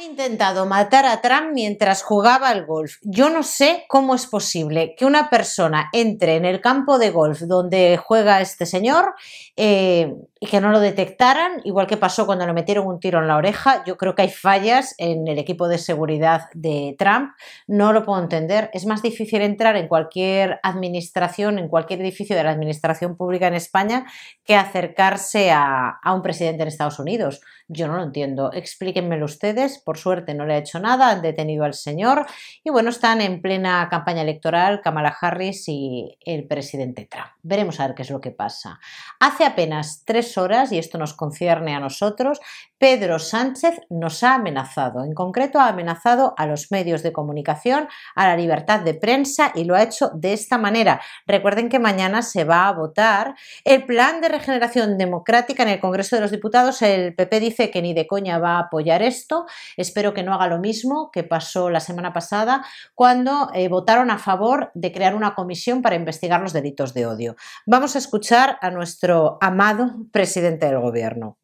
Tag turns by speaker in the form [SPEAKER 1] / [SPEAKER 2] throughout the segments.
[SPEAKER 1] intentado matar a Trump mientras jugaba al golf. Yo no sé cómo es posible que una persona entre en el campo de golf donde juega este señor, eh, y que no lo detectaran, igual que pasó cuando le metieron un tiro en la oreja. Yo creo que hay fallas en el equipo de seguridad de Trump. No lo puedo entender. Es más difícil entrar en cualquier administración, en cualquier edificio de la administración pública en España, que acercarse a, a un presidente en Estados Unidos. Yo no lo entiendo. Explíquenmelo ustedes. Por suerte no le ha hecho nada. Han detenido al señor. Y bueno, están en plena campaña electoral Kamala Harris y el presidente Trump. Veremos a ver qué es lo que pasa. Hace apenas tres horas, y esto nos concierne a nosotros, Pedro Sánchez nos ha amenazado. En concreto, ha amenazado a los medios de comunicación, a la libertad de prensa y lo ha hecho de esta manera. Recuerden que mañana se va a votar el plan de regeneración democrática en el Congreso de los Diputados. El PP dice que ni de coña va a apoyar esto. Espero que no haga lo mismo que pasó la semana pasada cuando eh, votaron a favor de crear una comisión para investigar los delitos de odio. Vamos a escuchar a nuestro amado presidente del gobierno.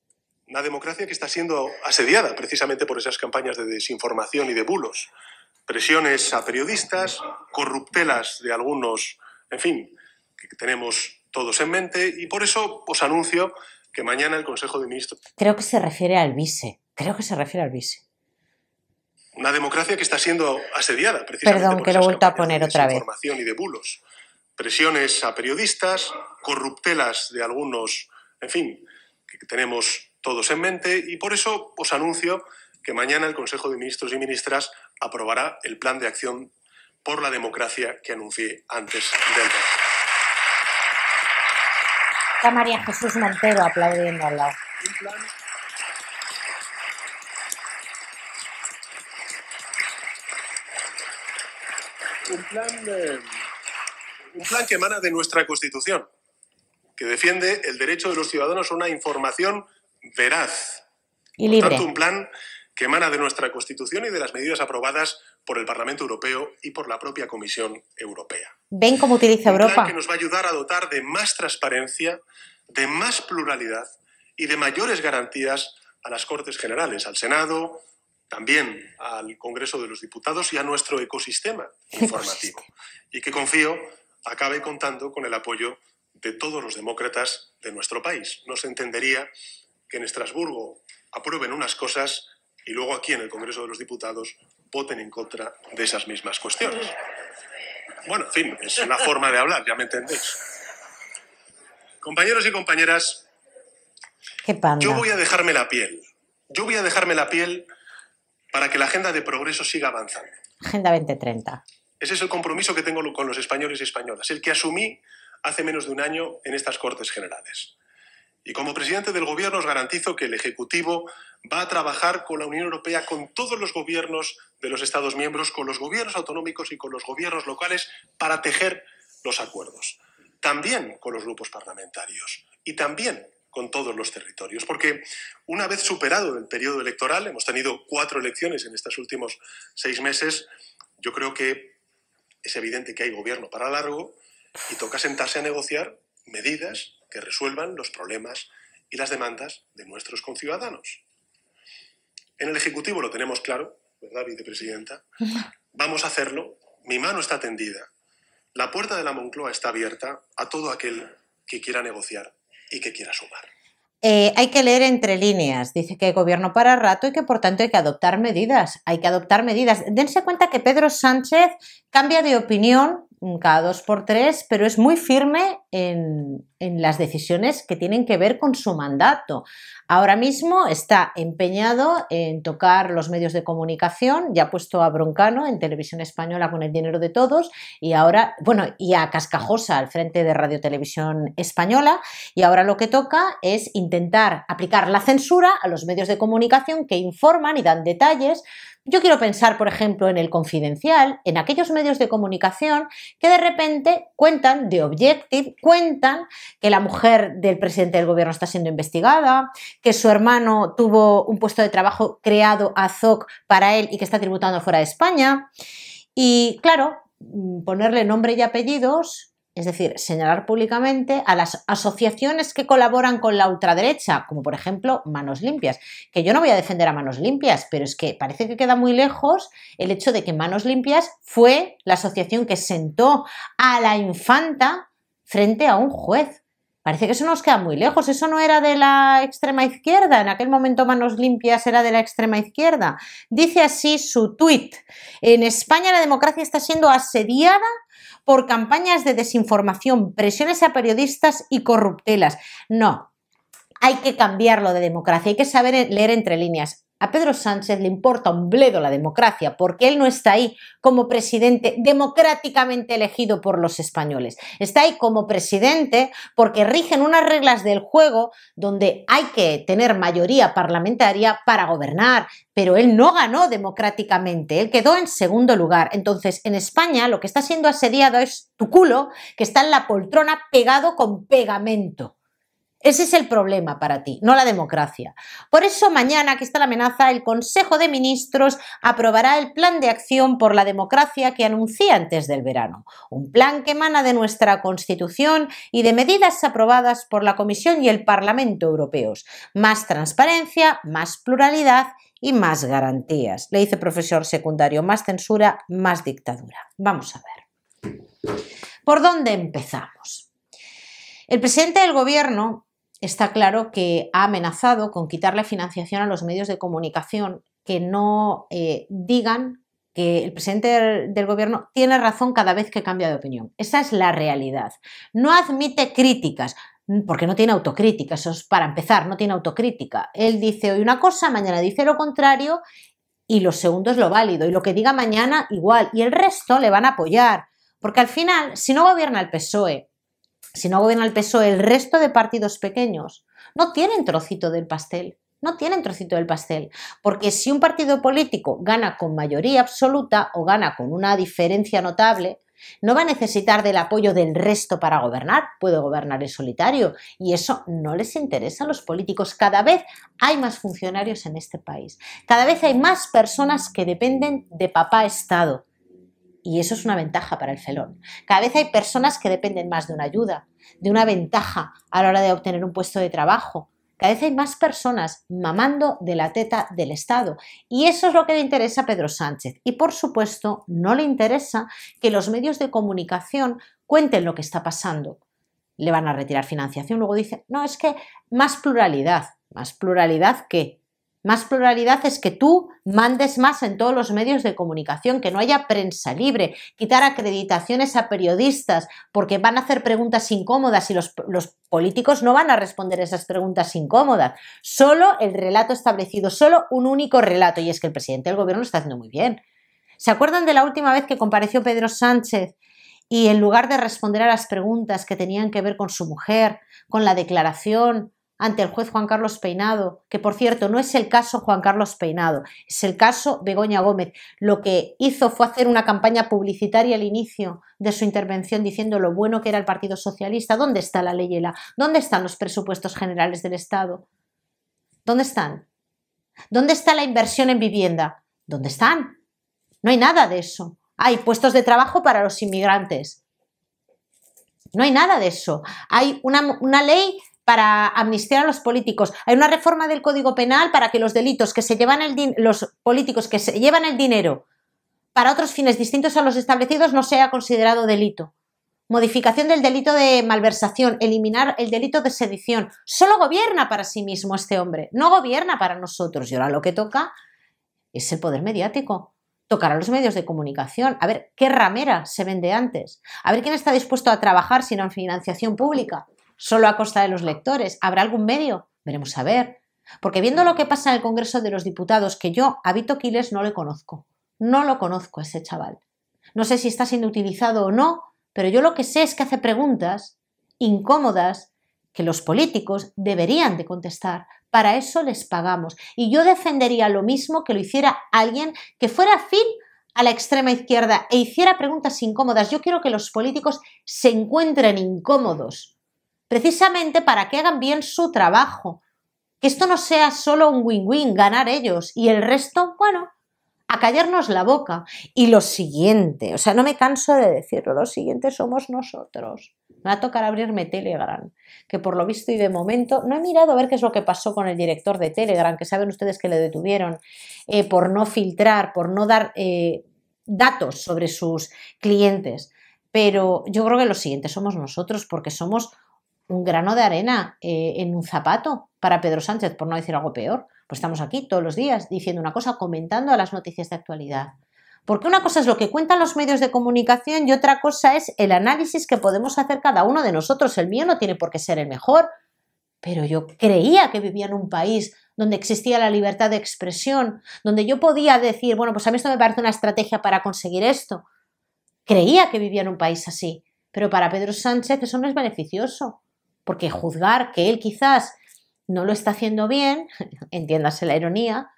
[SPEAKER 2] Una democracia que está siendo asediada precisamente por esas campañas de desinformación y de bulos, presiones a periodistas, corruptelas de algunos, en fin, que tenemos todos en mente y por eso os anuncio que mañana el Consejo de Ministros.
[SPEAKER 1] Creo que se refiere al vice, creo que se refiere al vice.
[SPEAKER 2] Una democracia que está siendo asediada precisamente por
[SPEAKER 1] que lo a poner de otra
[SPEAKER 2] y de bulos, presiones a periodistas, corruptelas de algunos, en fin, que tenemos todos en mente y por eso os anuncio que mañana el Consejo de Ministros y Ministras aprobará el plan de acción por la democracia que anuncié antes del
[SPEAKER 1] Está María Jesús Montero aplaudiendo al lado.
[SPEAKER 2] un plan que emana de nuestra Constitución que defiende el derecho de los ciudadanos a una información veraz. Y libre. Por tanto, un plan que emana de nuestra Constitución y de las medidas aprobadas por el Parlamento Europeo y por la propia Comisión Europea.
[SPEAKER 1] Ven cómo utiliza Europa. Un que
[SPEAKER 2] nos va a ayudar a dotar de más transparencia, de más pluralidad y de mayores garantías a las Cortes Generales, al Senado, también al Congreso de los Diputados y a nuestro ecosistema informativo. Y que confío acabe contando con el apoyo todos los demócratas de nuestro país. No se entendería que en Estrasburgo aprueben unas cosas y luego aquí en el Congreso de los Diputados voten en contra de esas mismas cuestiones. Bueno, en fin, es una forma de hablar, ya me entendéis. Compañeros y compañeras, yo voy a dejarme la piel. Yo voy a dejarme la piel para que la agenda de progreso siga avanzando.
[SPEAKER 1] Agenda 2030.
[SPEAKER 2] Ese es el compromiso que tengo con los españoles y españolas, el que asumí hace menos de un año en estas Cortes Generales. Y como presidente del Gobierno os garantizo que el Ejecutivo va a trabajar con la Unión Europea, con todos los gobiernos de los Estados miembros, con los gobiernos autonómicos y con los gobiernos locales para tejer los acuerdos. También con los grupos parlamentarios y también con todos los territorios. Porque una vez superado el periodo electoral, hemos tenido cuatro elecciones en estos últimos seis meses, yo creo que es evidente que hay gobierno para largo, y toca sentarse a negociar medidas que resuelvan los problemas y las demandas de nuestros conciudadanos. En el Ejecutivo lo tenemos claro, ¿verdad, vicepresidenta? Vamos a hacerlo, mi mano está tendida, la puerta de la Moncloa está abierta a todo aquel que quiera negociar y que quiera sumar.
[SPEAKER 1] Eh, hay que leer entre líneas. Dice que el gobierno para rato y que por tanto hay que adoptar medidas. Hay que adoptar medidas. Dense cuenta que Pedro Sánchez cambia de opinión cada dos por tres, pero es muy firme en, las decisiones que tienen que ver con su mandato. Ahora mismo está empeñado en tocar los medios de comunicación, ya ha puesto a Broncano en televisión española con el dinero de todos y ahora, bueno, y a Cascajosa al frente de Radio Televisión Española y ahora lo que toca es intentar aplicar la censura a los medios de comunicación que informan y dan detalles yo quiero pensar, por ejemplo, en el confidencial, en aquellos medios de comunicación que de repente cuentan de Objective, cuentan que la mujer del presidente del gobierno está siendo investigada, que su hermano tuvo un puesto de trabajo creado a ZOC para él y que está tributando fuera de España. Y claro, mm, ponerle nombre y apellidos es decir, señalar públicamente a las asociaciones que colaboran con la ultraderecha, como por ejemplo Manos Limpias, que yo no voy a defender a Manos Limpias, pero es que parece que queda muy lejos el hecho de que Manos Limpias fue la asociación que sentó a la infanta frente a un juez. Parece que eso nos queda muy lejos. Eso no era de la extrema izquierda. En aquel momento Manos Limpias era de la extrema izquierda. Dice así su tuit. En España la democracia está siendo asediada por campañas de desinformación, presiones a periodistas y corruptelas. No, hay que cambiarlo de democracia, hay que saber leer entre líneas. A Pedro Sánchez le importa un bledo la democracia porque él no está ahí como presidente democráticamente elegido por los españoles. Está ahí como presidente porque rigen unas reglas del juego donde hay que tener mayoría parlamentaria para gobernar, pero él no ganó democráticamente, él quedó en segundo lugar. Entonces, en España lo que está siendo asediado es tu culo que está en la poltrona pegado con pegamento. Ese es el problema para ti, no la democracia. Por eso mañana, que está la amenaza, el Consejo de Ministros aprobará el plan de acción por la democracia que anuncié antes del verano. Un plan que emana de nuestra Constitución y de medidas aprobadas por la Comisión y el Parlamento europeos. Más transparencia, más pluralidad y más garantías. Le dice profesor secundario, más censura, más dictadura. Vamos a ver. ¿Por dónde empezamos? El presidente del gobierno está claro que ha amenazado con quitarle financiación a los medios de comunicación que no eh, digan que el presidente del, del gobierno tiene razón cada vez que cambia de opinión. Esa es la realidad. No admite críticas, porque no tiene autocrítica, eso es para empezar, no tiene autocrítica. Él dice hoy una cosa, mañana dice lo contrario y lo segundo es lo válido y lo que diga mañana igual y el resto le van a apoyar, porque al final si no gobierna el PSOE si no gobierna el PSOE, el resto de partidos pequeños no tienen trocito del pastel. No tienen trocito del pastel. Porque si un partido político gana con mayoría absoluta o gana con una diferencia notable, no va a necesitar del apoyo del resto para gobernar, puede gobernar en solitario y eso no les interesa a los políticos. Cada vez hay más funcionarios en este país, cada vez hay más personas que dependen de papá Estado, y eso es una ventaja para el felón. Cada vez hay personas que dependen más de una ayuda, de una ventaja a la hora de obtener un puesto de trabajo. Cada vez hay más personas mamando de la teta del Estado. Y eso es lo que le interesa a Pedro Sánchez. Y por supuesto, no le interesa que los medios de comunicación cuenten lo que está pasando. Le van a retirar financiación. Luego dice, no, es que más pluralidad. ¿Más pluralidad que... Más pluralidad es que tú mandes más en todos los medios de comunicación, que no haya prensa libre, quitar acreditaciones a periodistas, porque van a hacer preguntas incómodas y los, políticos no van a responder esas preguntas incómodas. Solo el relato establecido, solo un único relato, y es que el presidente del gobierno lo está haciendo muy bien. ¿Se acuerdan de la última vez que compareció Pedro Sánchez y en lugar de responder a las preguntas que tenían que ver con su mujer, con la declaración ante el juez Juan Carlos Peinado, que por cierto no es el caso Juan Carlos Peinado, es el caso Begoña Gómez. Lo que hizo fue hacer una campaña publicitaria al inicio de su intervención diciendo lo bueno que era el Partido Socialista, dónde está la ley dónde están los presupuestos generales del Estado, dónde están, dónde está la inversión en vivienda, dónde están. No hay nada de eso. Hay puestos de trabajo para los inmigrantes. No hay nada de eso. Hay una, una ley para amnistiar a los políticos. Hay una reforma del Código Penal para que los delitos que se llevan el los políticos que se llevan el dinero para otros fines distintos a los establecidos no sea considerado delito. Modificación del delito de malversación, eliminar el delito de sedición. Solo gobierna para sí mismo este hombre, no gobierna para nosotros. Y ahora lo que toca es el poder mediático. Tocar a los medios de comunicación, a ver qué ramera se vende antes, a ver quién está dispuesto a trabajar en financiación pública solo a costa de los ah. lectores. ¿Habrá algún medio? Veremos a ver. Porque viendo lo que pasa en el Congreso de los Diputados, que yo a Quiles no le conozco. No lo conozco a ese chaval. No sé si está siendo utilizado o no, pero yo lo que sé es que hace preguntas incómodas que los políticos deberían de contestar. Para eso les pagamos. Y yo defendería lo mismo que lo hiciera alguien que fuera afín a la extrema izquierda e hiciera preguntas incómodas. Yo quiero que los políticos se encuentren incómodos precisamente para que hagan bien su trabajo. Que esto no sea solo un win-win, ganar ellos y el resto, bueno, a callarnos la boca. Y lo siguiente, o sea, no me canso de decirlo, lo siguiente somos nosotros. Me va a tocar abrirme Telegram, que por lo visto y de momento no he mirado a ver qué es lo que pasó con el director de Telegram, que saben ustedes que le detuvieron eh, por no filtrar, por no dar eh, datos sobre sus clientes. Pero yo creo que lo siguiente somos nosotros, porque somos un grano de arena eh, en un zapato para Pedro Sánchez, por no decir algo peor. Pues estamos aquí todos los días diciendo una cosa, comentando a las noticias de actualidad. Porque una cosa es lo que cuentan los medios de comunicación y otra cosa es el análisis que podemos hacer cada uno de nosotros. El mío no tiene por qué ser el mejor, pero yo creía que vivía en un país donde existía la libertad de expresión, donde yo podía decir, bueno, pues a mí esto me parece una estrategia para conseguir esto. Creía que vivía en un país así, pero para Pedro Sánchez eso no es beneficioso porque juzgar que él quizás no lo está haciendo bien, entiéndase la ironía,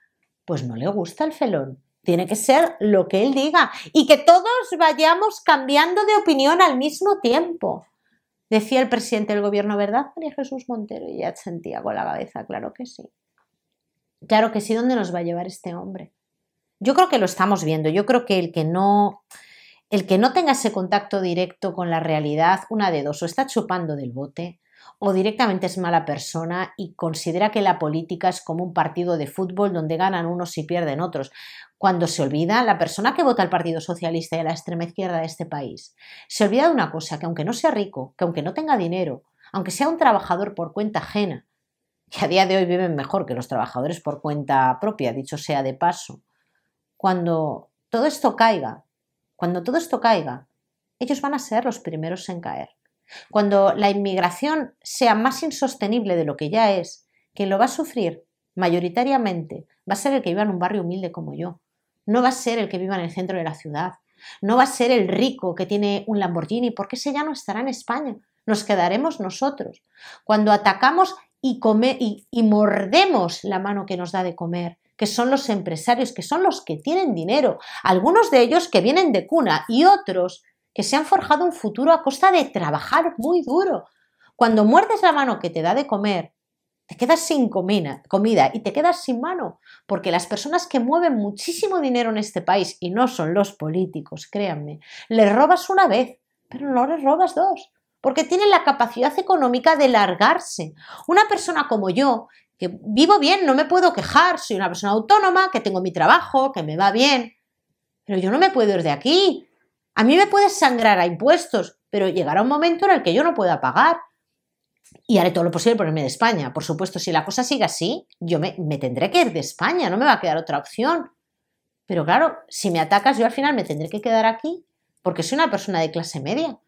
[SPEAKER 1] pues no le gusta el felón. Tiene que ser lo que él diga y que todos vayamos cambiando de opinión al mismo tiempo. Decía el presidente del gobierno, ¿verdad, María Jesús Montero? Y ya sentía con la cabeza, claro que sí. Claro que sí, ¿dónde nos va a llevar este hombre? Yo creo que lo estamos viendo. Yo creo que el que no el que no tenga ese contacto directo con la realidad, una de dos, o está chupando del bote, o directamente es mala persona y considera que la política es como un partido de fútbol donde ganan unos y pierden otros. Cuando se olvida, la persona que vota al Partido Socialista y a la extrema izquierda de este país, se olvida de una cosa, que aunque no sea rico, que aunque no tenga dinero, aunque sea un trabajador por cuenta ajena, que a día de hoy viven mejor que los trabajadores por cuenta propia, dicho sea de paso, cuando todo esto caiga, cuando todo esto caiga, ellos van a ser los primeros en caer. Cuando la inmigración sea más insostenible de lo que ya es, quien lo va a sufrir mayoritariamente va a ser el que viva en un barrio humilde como yo. No va a ser el que viva en el centro de la ciudad. No va a ser el rico que tiene un Lamborghini, porque ese ya no estará en España. Nos quedaremos nosotros. Cuando atacamos y, come, y mordemos la mano que nos da de comer que son los empresarios, que son los que tienen dinero, algunos de ellos que vienen de cuna y otros que se han forjado un futuro a costa de trabajar muy duro. Cuando muerdes la mano que te da de comer, te quedas sin comida y te quedas sin mano, porque las personas que mueven muchísimo dinero en este país, y no son los políticos, créanme, les robas una vez, pero no les robas dos porque tienen la capacidad económica de largarse. Una persona como yo, que vivo bien, no me puedo quejar, soy una persona autónoma, que tengo mi trabajo, que me va bien, pero yo no me puedo ir de aquí. A mí me puede sangrar a impuestos, pero llegará un momento en el que yo no pueda pagar. Y haré todo lo posible por irme de España. Por supuesto, si la cosa sigue así, yo me, me tendré que ir de España, no me va a quedar otra opción. Pero claro, si me atacas, yo al final me tendré que quedar aquí, porque soy una persona de clase media.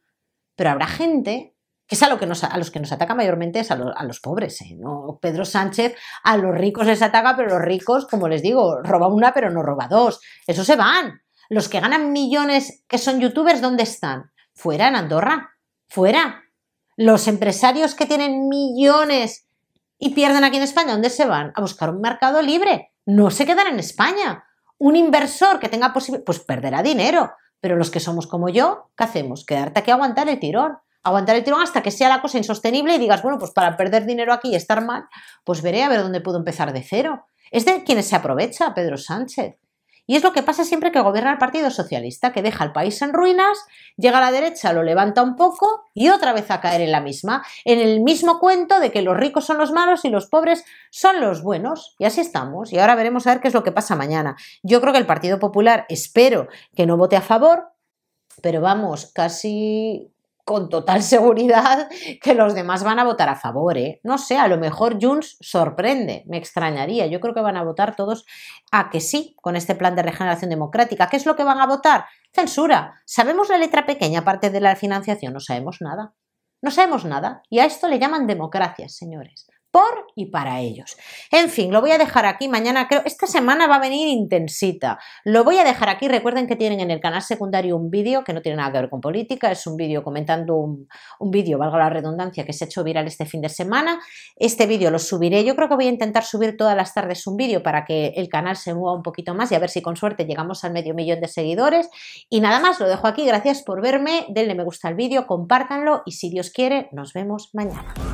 [SPEAKER 1] Pero habrá gente que es a, que a los que nos ataca mayormente es a, los pobres. ¿eh? Pedro Sánchez a los ricos les ataca, pero los ricos, como les digo, roba una pero no roba dos. Eso se van. Los que ganan millones, que son youtubers, ¿dónde están? Fuera, en Andorra. Fuera. Los empresarios que tienen millones y pierden aquí en España, ¿dónde se van? A buscar un mercado libre. No se quedan en España. Un inversor que tenga posibilidad, pues perderá dinero. Pero los que somos como yo, ¿qué hacemos? Quedarte aquí aguantar el tirón aguantar el tirón hasta que sea la cosa insostenible y digas, bueno, pues para perder dinero aquí y estar mal, pues veré a ver dónde puedo empezar de cero. Es de quienes se aprovecha, Pedro Sánchez. Y es lo que pasa siempre que gobierna el Partido Socialista, que deja el país en ruinas, llega a la derecha, lo levanta un poco y otra vez a caer en la misma, en el mismo cuento de que los ricos son los malos y los pobres son los buenos. Y así estamos. Y ahora veremos a ver qué es lo que pasa mañana. Yo creo que el Partido Popular, espero que no vote a favor, pero vamos, casi con total seguridad que los demás van a votar a favor. ¿eh? No sé, a lo mejor Junts sorprende, me extrañaría. Yo creo que van a votar todos a que sí con este plan de regeneración democrática. ¿Qué es lo que van a votar? Censura. ¿Sabemos la letra pequeña parte de la financiación? No sabemos nada. No sabemos nada. Y a esto le llaman democracias, señores por y para ellos. En fin, lo voy a dejar aquí. Mañana creo, esta semana va a venir intensita. Lo voy a dejar aquí. Recuerden que tienen en el canal secundario un vídeo que no tiene nada que ver con política. Es un vídeo comentando un, un vídeo, valga la redundancia, que se ha hecho viral este fin de semana. Este vídeo lo subiré. Yo creo que voy a intentar subir todas las tardes un vídeo para que el canal se mueva un poquito más y a ver si con suerte llegamos al medio millón de seguidores. Y nada más, lo dejo aquí. Gracias por verme. Denle me gusta al vídeo, compártanlo y si Dios quiere, nos vemos mañana.